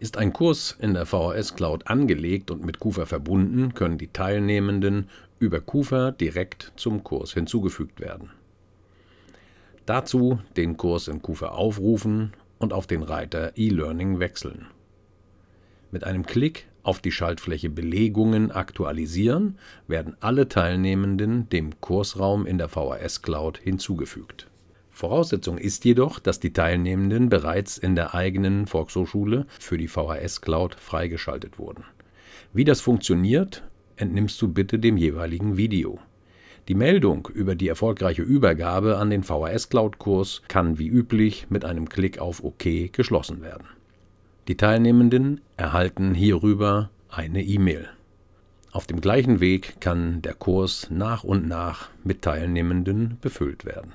Ist ein Kurs in der VHS Cloud angelegt und mit Kufa verbunden, können die Teilnehmenden über Kufa direkt zum Kurs hinzugefügt werden. Dazu den Kurs in Kufa aufrufen und auf den Reiter E-Learning wechseln. Mit einem Klick auf die Schaltfläche Belegungen aktualisieren werden alle Teilnehmenden dem Kursraum in der VHS Cloud hinzugefügt. Voraussetzung ist jedoch, dass die Teilnehmenden bereits in der eigenen Volkshochschule für die VHS Cloud freigeschaltet wurden. Wie das funktioniert, entnimmst du bitte dem jeweiligen Video. Die Meldung über die erfolgreiche Übergabe an den VHS Cloud-Kurs kann wie üblich mit einem Klick auf OK geschlossen werden. Die Teilnehmenden erhalten hierüber eine E-Mail. Auf dem gleichen Weg kann der Kurs nach und nach mit Teilnehmenden befüllt werden.